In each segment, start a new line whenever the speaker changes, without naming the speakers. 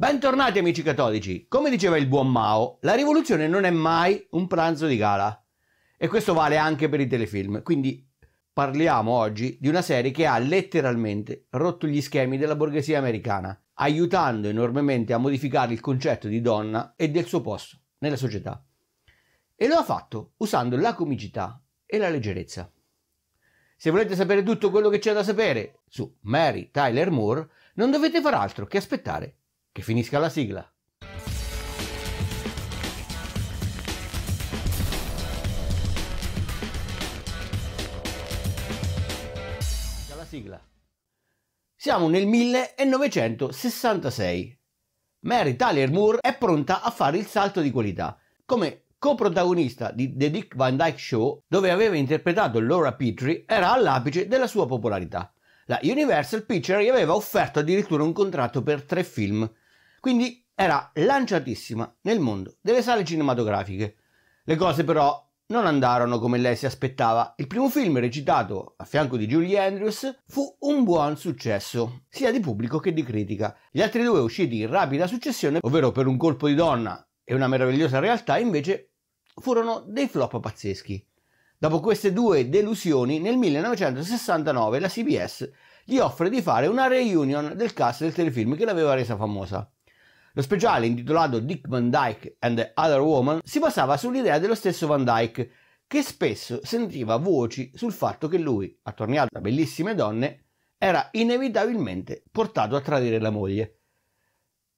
Bentornati amici cattolici. Come diceva il buon Mao, la rivoluzione non è mai un pranzo di gala. E questo vale anche per i telefilm. Quindi parliamo oggi di una serie che ha letteralmente rotto gli schemi della borghesia americana, aiutando enormemente a modificare il concetto di donna e del suo posto nella società. E lo ha fatto usando la comicità e la leggerezza. Se volete sapere tutto quello che c'è da sapere su Mary Tyler Moore, non dovete far altro che aspettare che finisca la sigla. La sigla. Siamo nel 1966. Mary Tyler Moore è pronta a fare il salto di qualità. Come coprotagonista di The Dick Van Dyke Show, dove aveva interpretato Laura Petrie, era all'apice della sua popolarità. La Universal Pictures gli aveva offerto addirittura un contratto per tre film, quindi era lanciatissima nel mondo delle sale cinematografiche. Le cose però non andarono come lei si aspettava. Il primo film recitato a fianco di Julie Andrews fu un buon successo, sia di pubblico che di critica. Gli altri due usciti in rapida successione, ovvero Per un colpo di donna e Una meravigliosa realtà, invece furono dei flop pazzeschi. Dopo queste due delusioni, nel 1969 la CBS gli offre di fare una reunion del cast del telefilm che l'aveva resa famosa. Lo speciale, intitolato Dick Van Dyke and the Other Woman, si basava sull'idea dello stesso Van Dyke, che spesso sentiva voci sul fatto che lui, attorniato da bellissime donne, era inevitabilmente portato a tradire la moglie.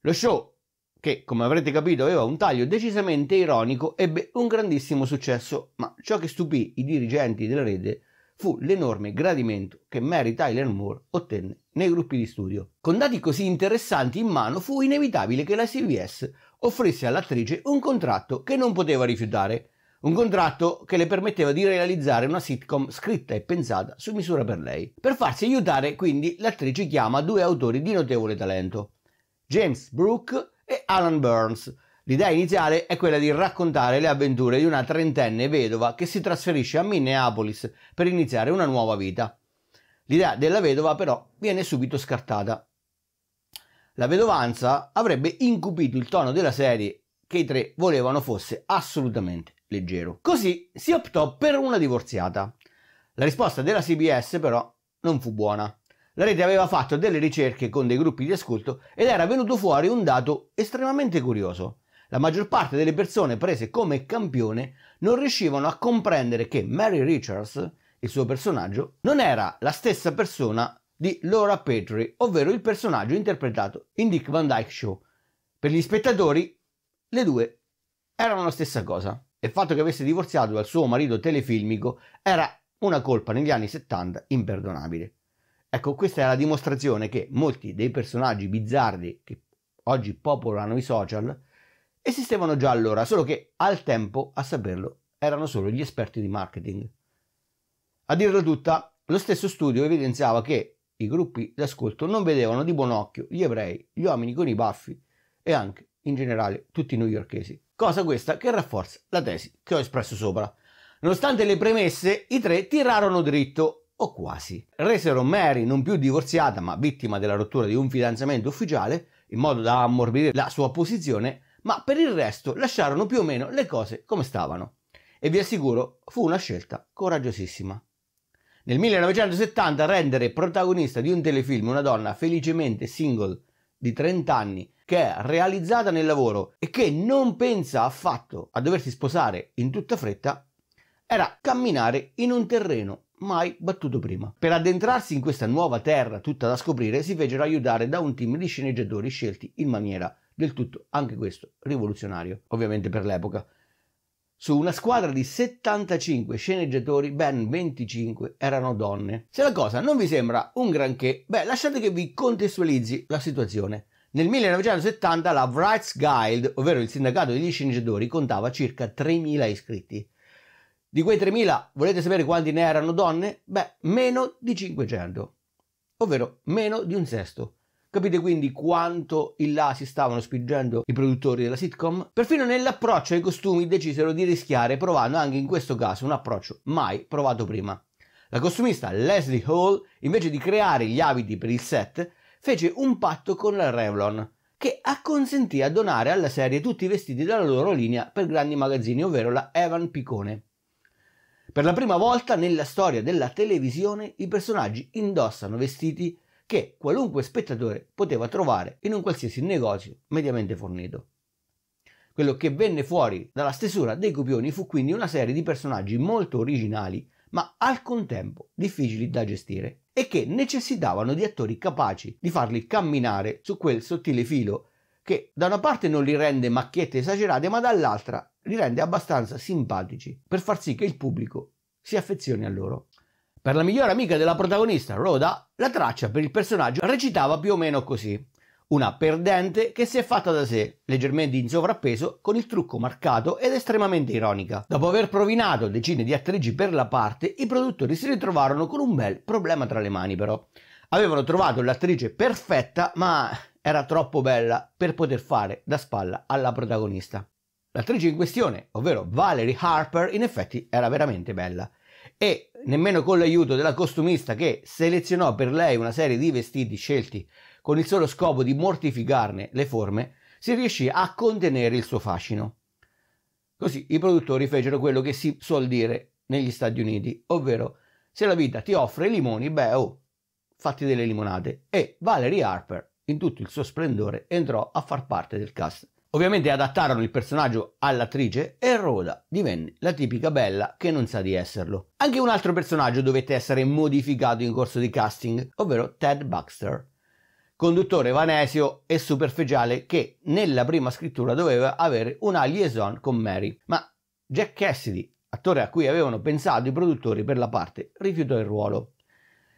Lo show, che come avrete capito aveva un taglio decisamente ironico, ebbe un grandissimo successo, ma ciò che stupì i dirigenti della rete fu l'enorme gradimento che Mary Tyler Moore ottenne nei gruppi di studio. Con dati così interessanti in mano fu inevitabile che la CBS offrisse all'attrice un contratto che non poteva rifiutare, un contratto che le permetteva di realizzare una sitcom scritta e pensata su misura per lei. Per farsi aiutare, quindi, l'attrice chiama due autori di notevole talento, James Brooke e Alan Burns. L'idea iniziale è quella di raccontare le avventure di una trentenne vedova che si trasferisce a Minneapolis per iniziare una nuova vita. L'idea della vedova però viene subito scartata. La vedovanza avrebbe incupito il tono della serie che i tre volevano fosse assolutamente leggero. Così si optò per una divorziata. La risposta della CBS però non fu buona. La rete aveva fatto delle ricerche con dei gruppi di ascolto ed era venuto fuori un dato estremamente curioso. La maggior parte delle persone prese come campione non riuscivano a comprendere che Mary Richards il suo personaggio, non era la stessa persona di Laura Petrie, ovvero il personaggio interpretato in Dick Van Dyke Show. Per gli spettatori, le due erano la stessa cosa. Il fatto che avesse divorziato dal suo marito telefilmico era una colpa negli anni 70 imperdonabile. Ecco, questa è la dimostrazione che molti dei personaggi bizzardi che oggi popolano i social esistevano già allora, solo che al tempo a saperlo erano solo gli esperti di marketing. A dirla tutta, lo stesso studio evidenziava che i gruppi d'ascolto non vedevano di buon occhio gli ebrei, gli uomini con i baffi e anche, in generale, tutti i newyorkesi. Cosa questa che rafforza la tesi che ho espresso sopra. Nonostante le premesse, i tre tirarono dritto, o quasi. Resero Mary non più divorziata, ma vittima della rottura di un fidanzamento ufficiale, in modo da ammorbidire la sua posizione, ma per il resto lasciarono più o meno le cose come stavano. E vi assicuro, fu una scelta coraggiosissima. Nel 1970 rendere protagonista di un telefilm una donna felicemente single di 30 anni che è realizzata nel lavoro e che non pensa affatto a doversi sposare in tutta fretta era camminare in un terreno mai battuto prima. Per addentrarsi in questa nuova terra tutta da scoprire si fecero aiutare da un team di sceneggiatori scelti in maniera del tutto, anche questo, rivoluzionario, ovviamente per l'epoca. Su una squadra di 75 sceneggiatori, ben 25 erano donne. Se la cosa non vi sembra un granché, beh, lasciate che vi contestualizzi la situazione. Nel 1970 la Wrights Guild, ovvero il sindacato degli sceneggiatori, contava circa 3.000 iscritti. Di quei 3.000 volete sapere quanti ne erano donne? Beh, meno di 500, ovvero meno di un sesto. Capite quindi quanto in là si stavano spingendo i produttori della sitcom? Perfino nell'approccio ai costumi decisero di rischiare provando anche in questo caso un approccio mai provato prima. La costumista Leslie Hall, invece di creare gli abiti per il set, fece un patto con la Revlon, che acconsentì a donare alla serie tutti i vestiti della loro linea per grandi magazzini, ovvero la Evan Picone. Per la prima volta nella storia della televisione i personaggi indossano vestiti che qualunque spettatore poteva trovare in un qualsiasi negozio mediamente fornito. Quello che venne fuori dalla stesura dei copioni fu quindi una serie di personaggi molto originali, ma al contempo difficili da gestire, e che necessitavano di attori capaci di farli camminare su quel sottile filo che da una parte non li rende macchiette esagerate, ma dall'altra li rende abbastanza simpatici per far sì che il pubblico si affezioni a loro. Per la migliore amica della protagonista, Rhoda, la traccia per il personaggio recitava più o meno così. Una perdente che si è fatta da sé, leggermente in sovrappeso, con il trucco marcato ed estremamente ironica. Dopo aver provinato decine di attrici per la parte, i produttori si ritrovarono con un bel problema tra le mani però. Avevano trovato l'attrice perfetta, ma era troppo bella per poter fare da spalla alla protagonista. L'attrice in questione, ovvero Valerie Harper, in effetti era veramente bella e nemmeno con l'aiuto della costumista che selezionò per lei una serie di vestiti scelti con il solo scopo di mortificarne le forme, si riuscì a contenere il suo fascino. Così i produttori fecero quello che si suol dire negli Stati Uniti, ovvero se la vita ti offre i limoni, beh, oh, fatti delle limonate. E Valerie Harper, in tutto il suo splendore, entrò a far parte del cast. Ovviamente adattarono il personaggio all'attrice e Rhoda divenne la tipica bella che non sa di esserlo. Anche un altro personaggio dovette essere modificato in corso di casting, ovvero Ted Baxter, conduttore vanesio e superficiale che nella prima scrittura doveva avere una liaison con Mary, ma Jack Cassidy, attore a cui avevano pensato i produttori per la parte, rifiutò il ruolo.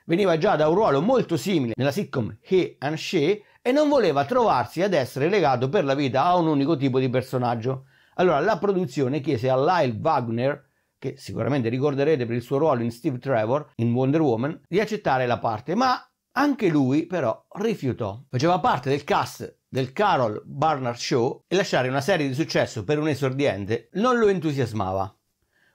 Veniva già da un ruolo molto simile nella sitcom He and She e non voleva trovarsi ad essere legato per la vita a un unico tipo di personaggio. Allora la produzione chiese a Lyle Wagner, che sicuramente ricorderete per il suo ruolo in Steve Trevor in Wonder Woman, di accettare la parte, ma anche lui però rifiutò. Faceva parte del cast del Carol Barnard Show e lasciare una serie di successo per un esordiente non lo entusiasmava.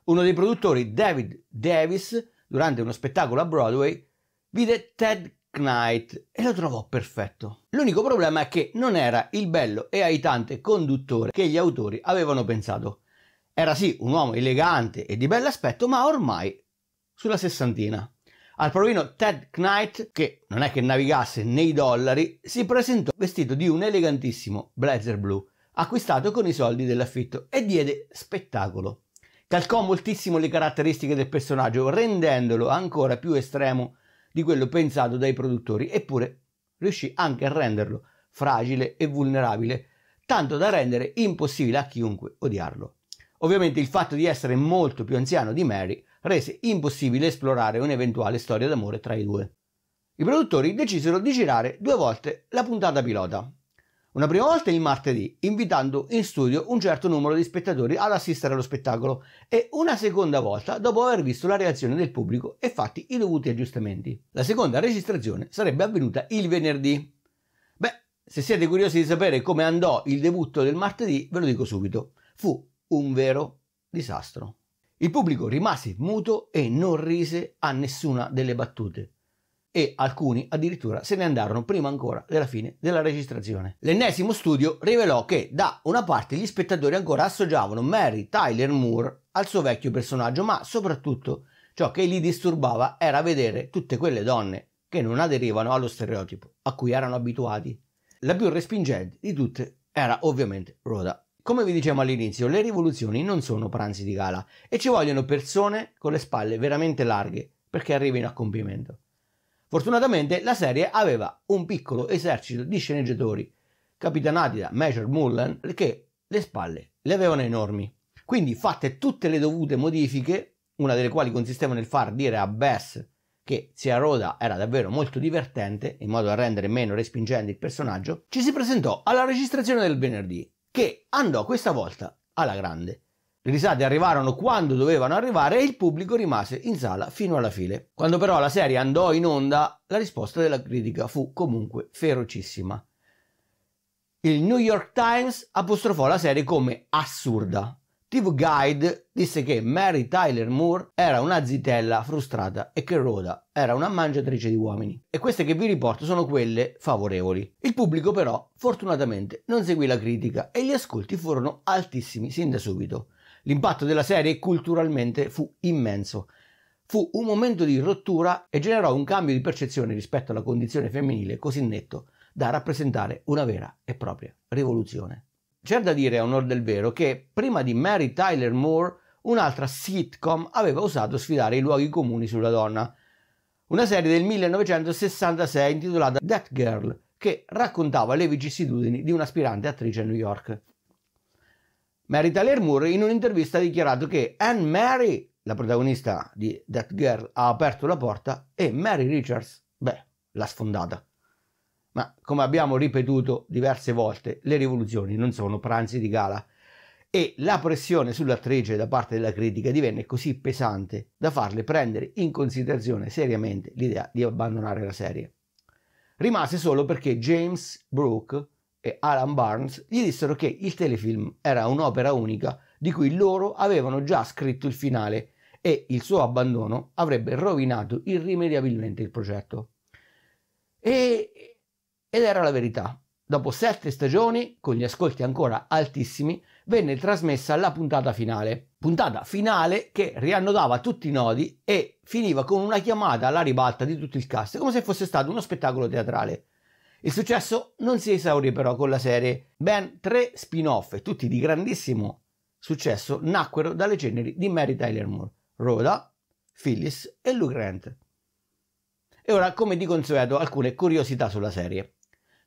Uno dei produttori, David Davis, durante uno spettacolo a Broadway, vide Ted Knight e lo trovò perfetto. L'unico problema è che non era il bello e aitante conduttore che gli autori avevano pensato. Era sì un uomo elegante e di bell'aspetto, ma ormai sulla sessantina. Al provino Ted Knight, che non è che navigasse nei dollari, si presentò vestito di un elegantissimo blazer blu, acquistato con i soldi dell'affitto, e diede spettacolo. Calcò moltissimo le caratteristiche del personaggio, rendendolo ancora più estremo di quello pensato dai produttori, eppure riuscì anche a renderlo fragile e vulnerabile, tanto da rendere impossibile a chiunque odiarlo. Ovviamente il fatto di essere molto più anziano di Mary rese impossibile esplorare un'eventuale storia d'amore tra i due. I produttori decisero di girare due volte la puntata pilota, una prima volta il martedì, invitando in studio un certo numero di spettatori ad assistere allo spettacolo e una seconda volta dopo aver visto la reazione del pubblico e fatti i dovuti aggiustamenti. La seconda registrazione sarebbe avvenuta il venerdì. Beh, se siete curiosi di sapere come andò il debutto del martedì, ve lo dico subito. Fu un vero disastro. Il pubblico rimase muto e non rise a nessuna delle battute e alcuni addirittura se ne andarono prima ancora della fine della registrazione. L'ennesimo studio rivelò che da una parte gli spettatori ancora associavano Mary Tyler Moore al suo vecchio personaggio, ma soprattutto ciò che li disturbava era vedere tutte quelle donne che non aderivano allo stereotipo a cui erano abituati. La più respingente di tutte era ovviamente Rhoda. Come vi dicevamo all'inizio, le rivoluzioni non sono pranzi di gala e ci vogliono persone con le spalle veramente larghe perché arrivino a compimento. Fortunatamente la serie aveva un piccolo esercito di sceneggiatori, capitanati da Major Mullen, che le spalle le avevano enormi. Quindi fatte tutte le dovute modifiche, una delle quali consisteva nel far dire a Bess che Zia Rhoda era davvero molto divertente, in modo da rendere meno respingente il personaggio, ci si presentò alla registrazione del venerdì, che andò questa volta alla grande. Le risate arrivarono quando dovevano arrivare e il pubblico rimase in sala fino alla fine. Quando però la serie andò in onda, la risposta della critica fu comunque ferocissima. Il New York Times apostrofò la serie come assurda. TV Guide disse che Mary Tyler Moore era una zitella frustrata e che Rhoda era una mangiatrice di uomini. E queste che vi riporto sono quelle favorevoli. Il pubblico però fortunatamente non seguì la critica e gli ascolti furono altissimi sin da subito. L'impatto della serie culturalmente fu immenso. Fu un momento di rottura e generò un cambio di percezione rispetto alla condizione femminile così netto da rappresentare una vera e propria rivoluzione. C'è da dire a onor del vero che prima di Mary Tyler Moore un'altra sitcom aveva usato sfidare i luoghi comuni sulla donna. Una serie del 1966 intitolata That Girl, che raccontava le vicissitudini di un'aspirante attrice a New York. Mary Tyler Moore in un'intervista ha dichiarato che Anne Mary, la protagonista di That Girl, ha aperto la porta e Mary Richards, beh, l'ha sfondata. Ma come abbiamo ripetuto diverse volte, le rivoluzioni non sono pranzi di gala e la pressione sull'attrice da parte della critica divenne così pesante da farle prendere in considerazione seriamente l'idea di abbandonare la serie. Rimase solo perché James Brooke e Alan Barnes gli dissero che il telefilm era un'opera unica di cui loro avevano già scritto il finale e il suo abbandono avrebbe rovinato irrimediabilmente il progetto. E... Ed era la verità. Dopo sette stagioni, con gli ascolti ancora altissimi, venne trasmessa la puntata finale. Puntata finale che riannodava tutti i nodi e finiva con una chiamata alla ribalta di tutto il cast, come se fosse stato uno spettacolo teatrale. Il successo non si esaurì però con la serie, ben tre spin-off, tutti di grandissimo successo, nacquero dalle ceneri di Mary Tyler Moore, Rhoda, Phyllis e Lou Grant. E ora, come di consueto, alcune curiosità sulla serie.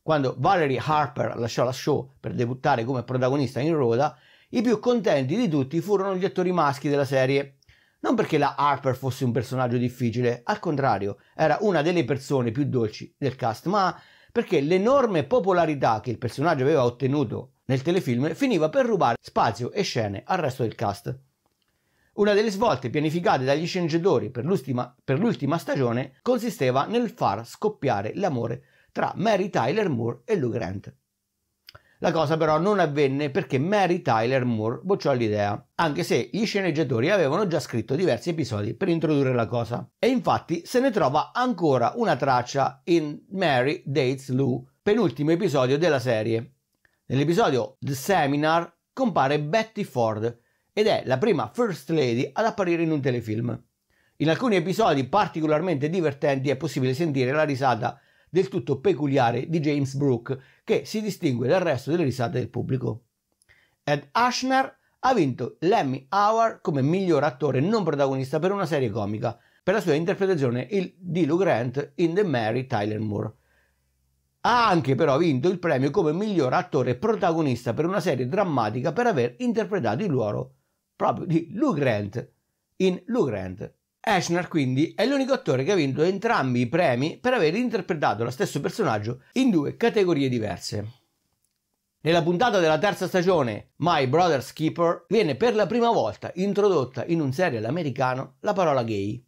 Quando Valerie Harper lasciò la show per debuttare come protagonista in Rhoda, i più contenti di tutti furono gli attori maschi della serie. Non perché la Harper fosse un personaggio difficile, al contrario, era una delle persone più dolci del cast, ma perché l'enorme popolarità che il personaggio aveva ottenuto nel telefilm finiva per rubare spazio e scene al resto del cast. Una delle svolte pianificate dagli sceneggiatori per, per l'ultima, stagione consisteva nel far scoppiare l'amore tra Mary Tyler Moore e Lou Grant. La cosa però non avvenne perché Mary Tyler Moore bocciò l'idea, anche se gli sceneggiatori avevano già scritto diversi episodi per introdurre la cosa. E infatti se ne trova ancora una traccia in Mary Dates Lou, penultimo episodio della serie. Nell'episodio The Seminar compare Betty Ford ed è la prima First Lady ad apparire in un telefilm. In alcuni episodi particolarmente divertenti è possibile sentire la risata del tutto peculiare di James Brooke, che si distingue dal resto delle risate del pubblico. Ed Ashner ha vinto l'Emmy Award come miglior attore non protagonista per una serie comica, per la sua interpretazione di Lou Grant in The Mary Tyler Moore. Ha anche però vinto il premio come miglior attore protagonista per una serie drammatica per aver interpretato il ruolo proprio di Lou Grant in Lou Grant, Ashner quindi è l'unico attore che ha vinto entrambi i premi per aver interpretato lo stesso personaggio in due categorie diverse. Nella puntata della terza stagione, My Brother's Keeper, viene per la prima volta introdotta in un serial americano la parola gay.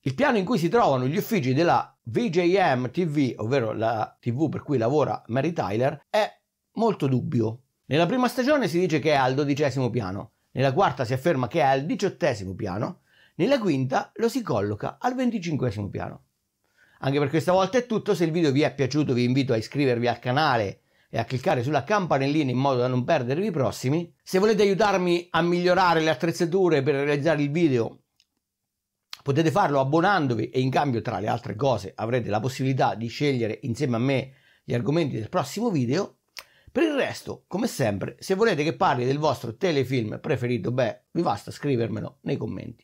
Il piano in cui si trovano gli uffici della VJM TV, ovvero la TV per cui lavora Mary Tyler, è molto dubbio. Nella prima stagione si dice che è al dodicesimo piano, nella quarta si afferma che è al diciottesimo piano, nella quinta lo si colloca al venticinquesimo piano. Anche per questa volta è tutto, se il video vi è piaciuto vi invito a iscrivervi al canale e a cliccare sulla campanellina in modo da non perdervi i prossimi. Se volete aiutarmi a migliorare le attrezzature per realizzare il video potete farlo abbonandovi e in cambio tra le altre cose avrete la possibilità di scegliere insieme a me gli argomenti del prossimo video per il resto, come sempre, se volete che parli del vostro telefilm preferito, beh, vi basta scrivermelo nei commenti.